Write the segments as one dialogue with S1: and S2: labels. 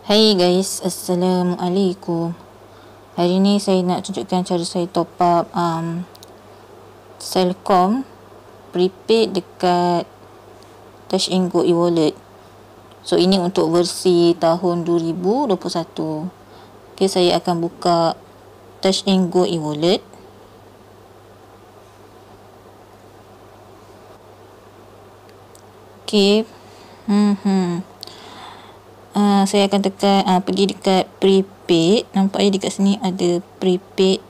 S1: Hai guys, Assalamualaikum Hari ni saya nak tunjukkan cara saya top up um, Selcom Prepaid dekat Touch and Go e-wallet So ini untuk versi tahun 2021 Ok, saya akan buka Touch and Go e-wallet Ok Hmm hmm Ah, saya akan tekan uh, pergi dekat prepaid nampak ya dekat sini ada prepaid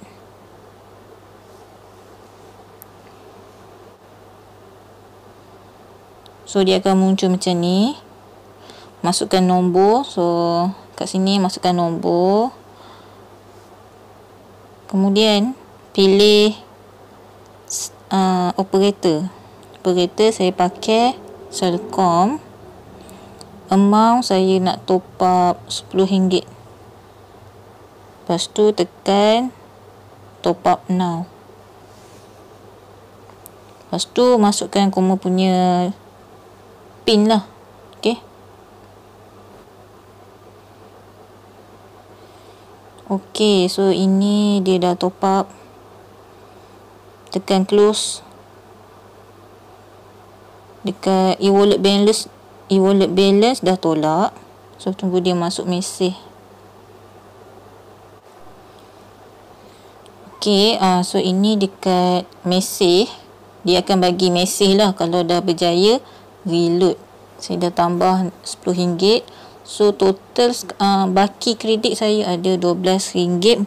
S1: So dia akan muncul macam ni. Masukkan nombor. So kat sini masukkan nombor. Kemudian pilih uh, operator. Operator saya pakai Selcom. So, amount saya nak top up RM10 lepas tu tekan top up now lepas tu masukkan koma punya pin lah ok ok so ini dia dah top up tekan close dekat e-wallet balance e-wallet balance dah tolak so tunggu dia masuk mesej ok uh, so ini dekat mesej dia akan bagi mesej lah kalau dah berjaya reload saya dah tambah RM10 so total uh, baki kredit saya ada RM12 14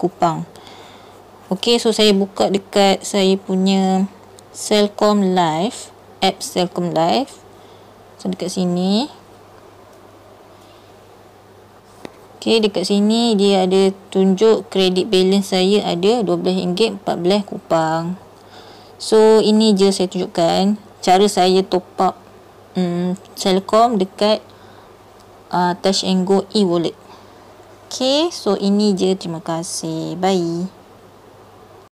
S1: kupang ok so saya buka dekat saya punya cellcom Live app cellcom Live So dekat sini. Okey dekat sini dia ada tunjuk credit balance saya ada RM12.14 kupang. So ini je saya tunjukkan cara saya top up um, Celcom dekat uh, Touch and Go e-wallet. Okey so ini je terima kasih. Bye.